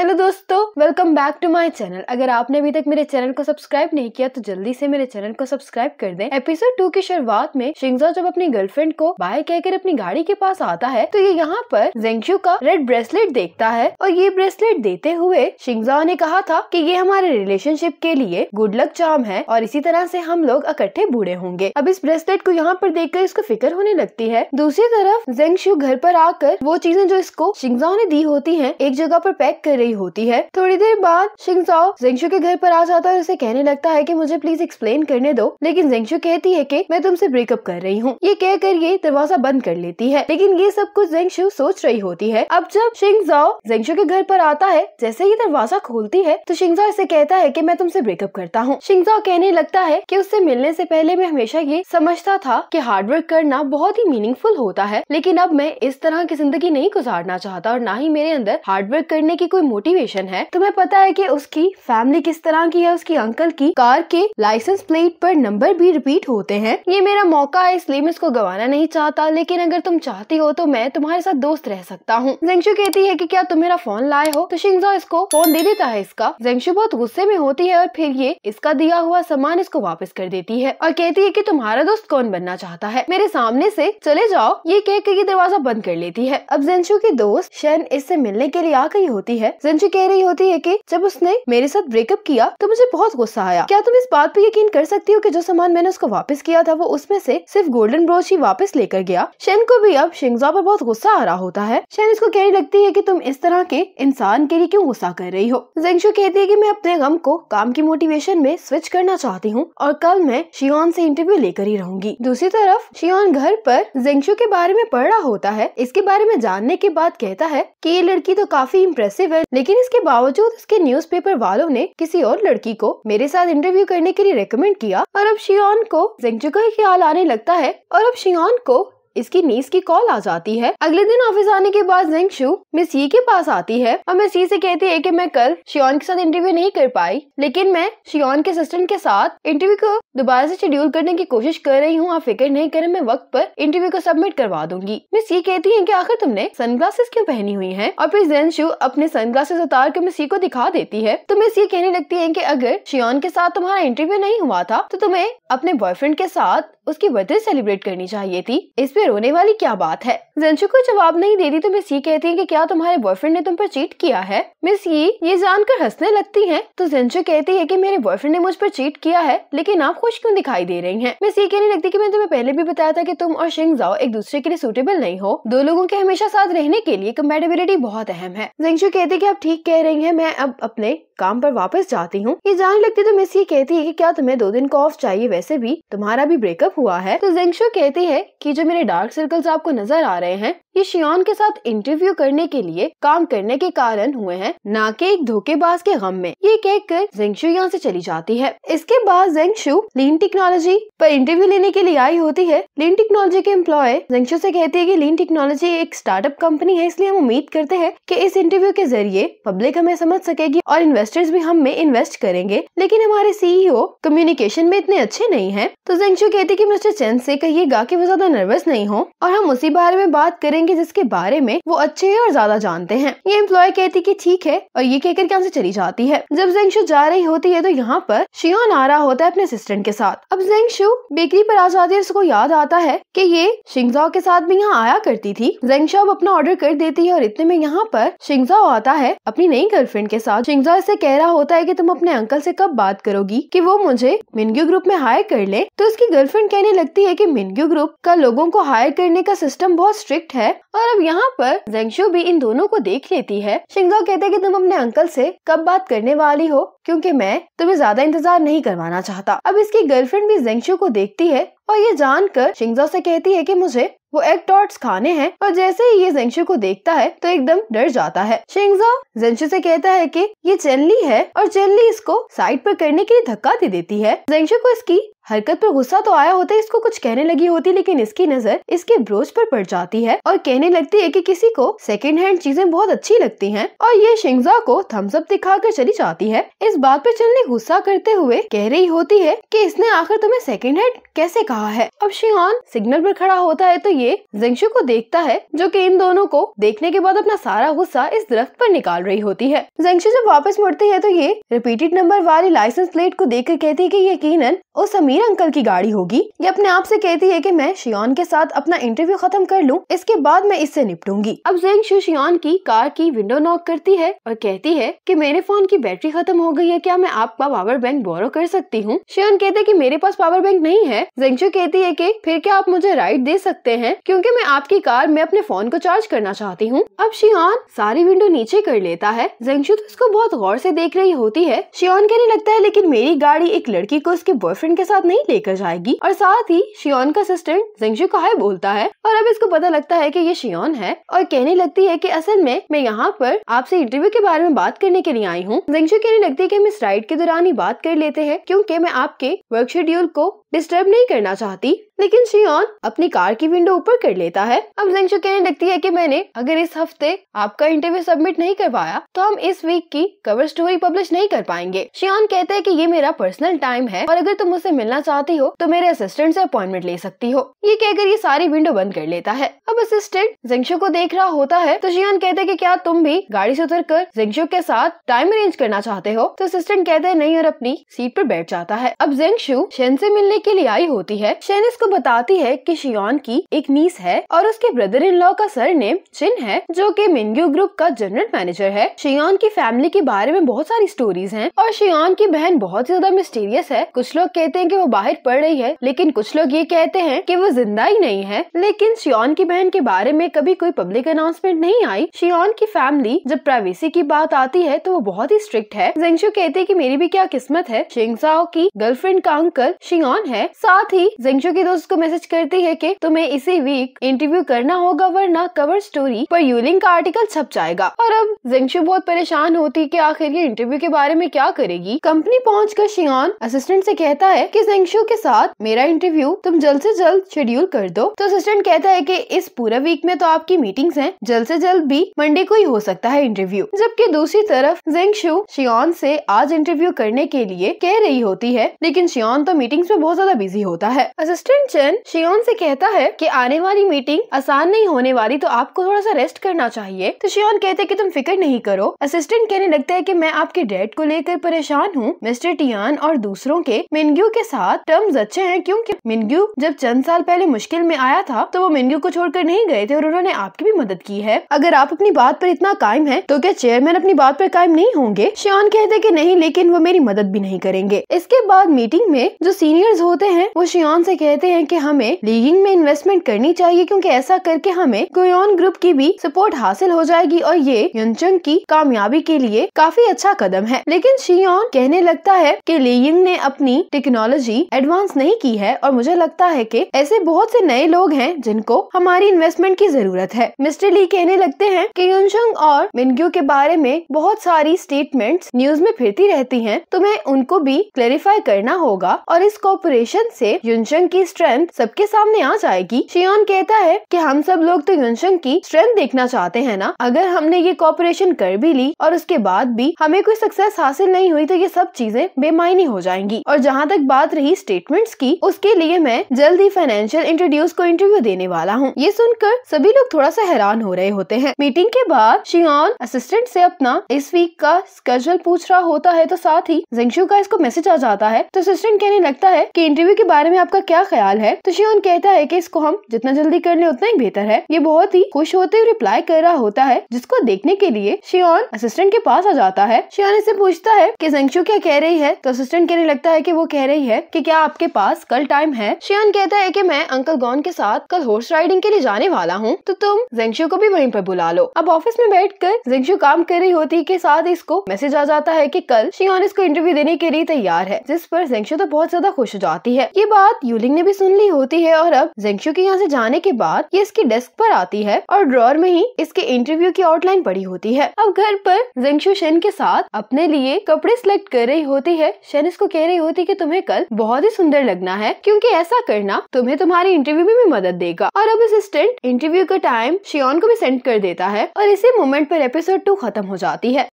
hello दोस्तों welcome back to my channel अगर आपने अभी तक मेरे चैनल को सब्सक्राइब नहीं किया तो जल्दी से मेरे चैनल को सब्सक्राइब कर दें एपिसोड टू की शुरुआत में शिंगजा जब अपनी गर्लफ्रेंड को बाय कहकर अपनी गाड़ी के पास आता है तो ये यहाँ पर जेंगशू का रेड ब्रेसलेट देखता है और ये ब्रेसलेट देते हुए शिंगजा ने कहा था की ये हमारे रिलेशनशिप के लिए गुड लक चार्म है और इसी तरह से हम लोग इकट्ठे बूढ़े होंगे अब इस ब्रेसलेट को यहाँ पर कर इसको फिक्र होने लगती है दूसरी तरफ जेंगशू घर पर आकर वो चीजें जो इसको शिंगजा ने दी होती है एक जगह पर पैक कर रही रही होती है थोड़ी देर बाद शिंगजाओ जेंशु के घर पर आ जाता है और उसे कहने लगता है कि मुझे प्लीज एक्सप्लेन करने दो लेकिन जेंशु कहती है कि मैं तुमसे ब्रेकअप कर रही हूँ ये कहकर ये दरवाजा बंद कर लेती है लेकिन ये सब कुछ जेंगशु सोच रही होती है अब जब शिंगजाओ जेंशु के घर पर आता है जैसे ही दरवाजा खोलती है तो शिंगजाओ इसे कहता है की मैं तुमसे ब्रेकअप करता हूँ शिंगजाओ कहने लगता है की उससे मिलने से पहले मैं हमेशा ये समझता था की हार्डवर्क करना बहुत ही मीनिंगफुल होता है लेकिन अब मैं इस तरह की जिंदगी नहीं गुजारना चाहता और ना ही मेरे अंदर हार्डवर्क करने की कोई मोटिवेशन है तुम्हें पता है कि उसकी फैमिली किस तरह की है उसकी अंकल की कार के लाइसेंस प्लेट पर नंबर भी रिपीट होते हैं ये मेरा मौका है इसलिए मैं इसको गवाना नहीं चाहता लेकिन अगर तुम चाहती हो तो मैं तुम्हारे साथ दोस्त रह सकता हूँ जेंशु कहती है की क्या तुम मेरा फोन लाए हो तो शिंगजो इसको फोन दे देता है इसका जेंशु बहुत गुस्से में होती है और फिर ये इसका दिया हुआ सामान इसको वापस कर देती है और कहती है की तुम्हारा दोस्त कौन बनना चाहता है मेरे सामने से चले जाओ ये कह के दरवाजा बंद कर लेती है अब जेंशु की दोस्त शैन इससे मिलने के लिए आ गई होती है संजय कह रही होती है कि जब उसने मेरे साथ ब्रेकअप किया तो मुझे बहुत गुस्सा आया क्या तुम इस बात पर यकीन कर सकती हो कि जो सामान मैंने उसको वापस किया था वो उसमें से सिर्फ गोल्डन ब्रोच ही वापस लेकर गया शेन को भी अब शिंगजा पर बहुत गुस्सा आ रहा होता है शेन इसको कहने लगती है की तुम इस तरह के इंसान के लिए क्यूँ गुस्सा कर रही हो जेंगशु कहती है की मैं अपने गम को काम की मोटिवेशन में स्विच करना चाहती हूँ और कल मैं शियोन से इंटरव्यू लेकर ही रहूंगी दूसरी तरफ शियोन घर पर जेंगशु के बारे में पढ़ रहा होता है इसके बारे में जानने के बाद कहता है कि ये लड़की तो काफी इम्प्रेसिव है लेकिन इसके बावजूद उसके न्यूज़पेपर वालों ने किसी और लड़की को मेरे साथ इंटरव्यू करने के लिए रेकमेंड किया और अब शियोन को जेंगजुकाई ख्याल आने लगता है और अब शियोन को इसकी नीस की कॉल आ जाती है अगले दिन ऑफिस आने के बाद जेंग शू मिस यी के पास आती है और मिस यी से कहती है कि मैं कल शियोन के साथ इंटरव्यू नहीं कर पाई लेकिन मैं शियोन के असिस्टेंट के साथ इंटरव्यू को दोबारा से शेड्यूल करने की कोशिश कर रही हूँ आप फिक्र नहीं करें मैं वक्त पर इंटरव्यू को सबमिट करवा दूंगी मिस ये कहती है की आखिर तुमने ग्लासेस क्यों पहनी हुई है और फिर जेंग शू अपने सनग्लासेस उतार कर मिस यी को दिखा देती है तो मिस ये कहने लगती है की अगर शियोन के साथ तुम्हारा इंटरव्यू नहीं हुआ था तो तुम्हें अपने बॉयफ्रेंड के साथ उसकी बर्थडे सेलिब्रेट करनी चाहिए थी इस पे रोने वाली क्या बात है जेंशु को जवाब नहीं दे रही तो मिस ये कहती है कि क्या तुम्हारे बॉयफ्रेंड ने तुम पर चीट किया है मिस ये ये जानकर हंसने लगती है तो जेंशु कहती है की मेरे बॉयफ्रेंड ने मुझ पर चीट किया है लेकिन आप खुश क्यों दिखाई दे रही है मिस ये कहने लगती की मैंने तुम्हें पहले भी बताया था की तुम और शिंग जाओ एक दूसरे के लिए सुटेबल नहीं हो दो लोगों के हमेशा साथ रहने के लिए कम्पेटेबिलिटी बहुत अहम है जेंशु कहती है की आप ठीक कह रही है मैं अब अपने काम पर वापस जाती हूँ ये जान लगती तो मिस ये कहती है कि क्या तुम्हें दो दिन का ऑफ चाहिए वैसे भी तुम्हारा भी ब्रेकअप हुआ है तो जेंगशो कहती है कि जो मेरे डार्क सर्कल्स आपको नजर आ रहे हैं ये शियोन के साथ इंटरव्यू करने के लिए काम करने के कारण हुए हैं ना कि एक धोखेबाज के गम में ये कहकर जेंगशो यहाँ से चली जाती है इसके बाद जेंगशो लीन टेक्नोलॉजी पर इंटरव्यू लेने के लिए आई होती है लीन टेक्नोलॉजी के एम्प्लॉय जेंगशो से कहती है की लीन टेक्नोलॉजी एक स्टार्टअप कंपनी है इसलिए हम उम्मीद करते हैं की इस इंटरव्यू के जरिए पब्लिक हमें समझ सकेगी और इन्वेस्टर्स भी हमें इन्वेस्ट करेंगे लेकिन हमारे सीईओ कम्युनिकेशन में इतने अच्छे नहीं तो है तो जेंगशो कहती की मिस्टर चंद से कहिएगा कि वो ज्यादा नर्वस नहीं हो और हम उसी बारे में बात करेंगे जिसके बारे में वो अच्छे और ज्यादा जानते हैं ये एम्प्लॉय कहती की ठीक है और ये कहकर यहाँ ऐसी चली जाती है जब जेंगशु जा रही होती है तो यहाँ पर शियोन आ रहा होता है अपने असिस्टेंट के साथ अब जेंगशु बेकरी पर आ जाती है उसको याद आता है की ये शिंगजाओ के साथ भी यहाँ आया करती थी जेंगशा अब अपना ऑर्डर कर देती है और इतने में यहाँ पर शिंगजाओ आता है अपनी नई गर्लफ्रेंड के साथ शिंगजाओ इससे कह रहा होता है की तुम अपने अंकल ऐसी कब बात करोगी की वो मुझे मिनग्यू ग्रुप में हायर कर ले तो उसकी गर्लफ्रेंड कहने लगती है कि मिनग्यू ग्रुप का लोगों को हायर करने का सिस्टम बहुत स्ट्रिक्ट है और अब यहाँ पर जेंगशो भी इन दोनों को देख लेती है शिंगजाओ कहते हैं कि तुम अपने अंकल से कब बात करने वाली हो क्योंकि मैं तुम्हें ज्यादा इंतजार नहीं करवाना चाहता अब इसकी गर्लफ्रेंड भी जेंगशो को देखती है और ये जानकर शिंगजाओ से कहती है कि मुझे वो एग टॉर्ट्स खाने हैं और जैसे ही ये जेंशू को देखता है तो एकदम डर जाता है शिंगजो जेंशू से कहता है कि ये चेनली है और चेनली इसको साइड पर करने के लिए धक्का दे देती है जेंशू को इसकी हरकत पर गुस्सा तो आया होता है इसको कुछ कहने लगी होती लेकिन इसकी नजर इसके ब्रोच पर पड़ जाती है और कहने लगती है कि किसी को सेकेंड हैंड चीजें बहुत अच्छी लगती हैं और ये शिंगजा को थम्स अप दिखा कर चली जाती है इस बात पर चलने गुस्सा करते हुए कह रही होती है कि इसने आखिर तुम्हें सेकेंड हैंड कैसे कहा है अब शिहान सिग्नल पर खड़ा होता है तो ये जेंशु को देखता है जो की इन दोनों को देखने के बाद अपना सारा गुस्सा इस दरख्त पर निकाल रही होती है जेंशु जब वापस मुड़ती है तो ये रिपीटेड नंबर वाली लाइसेंस प्लेट को देख कर कहती है की यकीन उस अमीर मेरे अंकल की गाड़ी होगी ये अपने आप से कहती है कि मैं शियान के साथ अपना इंटरव्यू खत्म कर लूँ इसके बाद मैं इससे निपटूंगी अब जेंग शू शियान की कार की विंडो नॉक करती है और कहती है कि मेरे फोन की बैटरी खत्म हो गई है क्या मैं आपका पावर बैंक बोरो कर सकती हूँ शियान कहते की मेरे पास पावर बैंक नहीं है जेंगशू कहती है की फिर क्या आप मुझे राइड दे सकते हैं क्यूँकी मैं आपकी कार में अपने फोन को चार्ज करना चाहती हूँ अब शियान सारी विंडो नीचे कर लेता है जेंगशू तो इसको बहुत गौर से देख रही होती है शियान कहने लगता है लेकिन मेरी गाड़ी एक लड़की को उसके बॉयफ्रेंड के साथ नहीं लेकर जाएगी और साथ ही शियोन का असिस्टेंट जिंगशु कहाय बोलता है और अब इसको पता लगता है की ये शियोन है और कहने लगती है की असल में मैं यहाँ पर आपसे इंटरव्यू के बारे में बात करने के लिए आई हूँ जिंगशु कहने लगती है की हम इस राइड के दौरान ही बात कर लेते हैं क्यूँकी मैं आपके वर्क शेड्यूल को डिस्टर्ब नहीं करना चाहती लेकिन शियोन अपनी कार की विंडो ऊपर कर लेता है अब जेंगशु कहने लगती है कि मैंने अगर इस हफ्ते आपका इंटरव्यू सबमिट नहीं करवाया तो हम इस वीक की कवर स्टोरी पब्लिश नहीं कर पाएंगे शियोन कहते हैं कि ये मेरा पर्सनल टाइम है और अगर तुम उसे मिलना चाहती हो तो मेरे असिस्टेंट से अपॉइंटमेंट ले सकती हो ये कहकर ये सारी विंडो बंद कर लेता है अब असिस्टेंट जेंगशु को देख रहा होता है तो शियान कहते हैं कि क्या तुम भी गाड़ी से उतर कर जेंशो के साथ टाइम अरेंज करना चाहते हो तो असिस्टेंट कहते हैं नहीं और अपनी सीट पर बैठ जाता है अब जेंशु शेन से मिलने के लिए आई होती है शेन इसको बताती है कि शियोन की एक नीस है और उसके ब्रदर इन लॉ का सर नेम चिन है जो कि मिंग्यू ग्रुप का जनरल मैनेजर है शियोन की फैमिली के बारे में बहुत सारी स्टोरीज हैं और शियोन की बहन बहुत ही ज्यादा मिस्टीरियस है कुछ लोग कहते हैं कि वो बाहर पड़ रही है लेकिन कुछ लोग ये कहते हैं कि वो जिंदा ही नहीं है लेकिन शियोन की बहन के बारे में कभी कोई पब्लिक अनाउंसमेंट नहीं आई शियोन की फैमिली जब प्राइवेसी की बात आती है तो वो बहुत ही स्ट्रिक्ट है जेंगशु कहते हैं कि मेरी भी क्या किस्मत है शिंगसाओ की गर्लफ्रेंड का अंकल शियोन है साथ ही जेंगशु की दोस्त उसको मैसेज करती है कि तुम्हें इसी वीक इंटरव्यू करना होगा वरना कवर स्टोरी पर यूलिंग का आर्टिकल छप जाएगा और अब जिंगशू बहुत परेशान होती है की आखिर ये इंटरव्यू के बारे में क्या करेगी कंपनी पहुँच कर शियान असिस्टेंट ऐसी कहता है की जिंगशू के साथ मेरा इंटरव्यू तुम जल्द ऐसी जल्द शेड्यूल कर दो तो असिस्टेंट कहता है की इस पूरा वीक में तो आपकी मीटिंग है जल्द ऐसी जल्द भी मंडे को ही हो सकता है इंटरव्यू जबकि दूसरी तरफ जिंगशू शियान से आज इंटरव्यू करने के लिए कह रही होती है लेकिन शियान तो मीटिंग्स में बहुत ज्यादा बिजी होता है असिस्टेंट चेन शियोन से कहता है कि आने वाली मीटिंग आसान नहीं होने वाली तो आपको थोड़ा सा रेस्ट करना चाहिए तो शियोन कहते कि तुम फिक्र नहीं करो असिस्टेंट कहने लगता है कि मैं आपके डेट को लेकर परेशान हूँ मिस्टर टियान और दूसरों के मिनग्यू के साथ टर्म्स अच्छे हैं क्योंकि मिनग्यू जब चंद साल पहले मुश्किल में आया था तो वो मिनग्यू को छोड़कर नहीं गए थे और उन्होंने आपकी भी मदद की है अगर आप अपनी बात पर इतना कायम है तो क्या चेयरमैन अपनी बात पर कायम नहीं होंगे शियोन कहते कि नहीं लेकिन वो मेरी मदद भी नहीं करेंगे इसके बाद मीटिंग में जो सीनियर्स होते हैं वो शियोन से कहते हैं कि हमें लीगिंग में इन्वेस्टमेंट करनी चाहिए क्योंकि ऐसा करके हमें गोयोन ग्रुप की भी सपोर्ट हासिल हो जाएगी और ये यंचंग की कामयाबी के लिए काफी अच्छा कदम है लेकिन शियोन कहने लगता है कि लीगिंग ने अपनी टेक्नोलॉजी एडवांस नहीं की है और मुझे लगता है की ऐसे बहुत से नए लोग हैं जिनको हमारी इन्वेस्टमेंट की जरूरत है मिस्टर ली कहने लगते हैं कि युनचंग और मिनग्यो के बारे में बहुत सारी स्टेटमेंट्स न्यूज में फिरती रहती हैं तुम्हें तो उनको भी क्लेरिफाई करना होगा और इस कॉपोरेशन से युनचंग की स्ट्रेंथ सबके सामने आ जाएगी शियोन कहता है कि हम सब लोग तो युनशंग की स्ट्रेंथ देखना चाहते हैं ना अगर हमने ये कॉपरेशन कर भी ली और उसके बाद भी हमें कोई सक्सेस हासिल नहीं हुई तो ये सब चीजें बेमायनी हो जाएंगी और जहाँ तक बात रही स्टेटमेंट्स की उसके लिए मैं जल्द ही फाइनेंशियल इंट्रोड्यूस को इंटरव्यू देने वाला हूँ ये सुनकर सभी लोग थोड़ा सा हैरान हो रहे होते हैं मीटिंग के बाद शियोन असिस्टेंट से अपना इस वीक का स्केजल पूछ रहा होता है तो साथ ही जिंगशू का इसको मैसेज आ जाता है तो असिस्टेंट कहने लगता है की इंटरव्यू के बारे में आपका क्या ख्याल सवाल है तो शिवन कहता है की इसको हम जितना जल्दी कर ले उतना ही बेहतर है ये बहुत ही खुश होते हुए रिप्लाई कर रहा होता है जिसको देखने के लिए शिवन असिस्टेंट के पास आ जाता है शिवन इससे पूछता है की संक्षु क्या कह रही है तो असिस्टेंट कहने लगता है की वो कह रही है की क्या आपके पास कल टाइम है शिवन कहता है की मैं अंकल गौन के साथ कल हॉर्स राइडिंग के लिए जाने वाला हूँ तो तुम जेंशु को भी वहीं पर बुला लो अब ऑफिस में बैठ कर जेंशु काम कर रही होती के साथ इसको मैसेज आ जाता है की कल शिवन इसको इंटरव्यू देने के लिए तैयार है जिस पर जेंशु तो बहुत ज्यादा खुश हो जाती है ये बात यूलिंग ने भी सुन ली होती है और अब जेंशु के यहाँ से जाने के बाद ये इसकी डेस्क पर आती है और ड्रॉर में ही इसके इंटरव्यू की आउटलाइन पड़ी होती है अब घर पर जेंशु शेन के साथ अपने लिए कपड़े सिलेक्ट कर रही होती है शेन इसको कह रही होती कि तुम्हें कल बहुत ही सुंदर लगना है क्योंकि ऐसा करना तुम्हें तुम्हारे इंटरव्यू में भी मदद देगा और अब असिस्टेंट इंटरव्यू का टाइम शियोन को भी सेंड कर देता है और इसी मोमेंट पर एपिसोड टू खत्म हो जाती है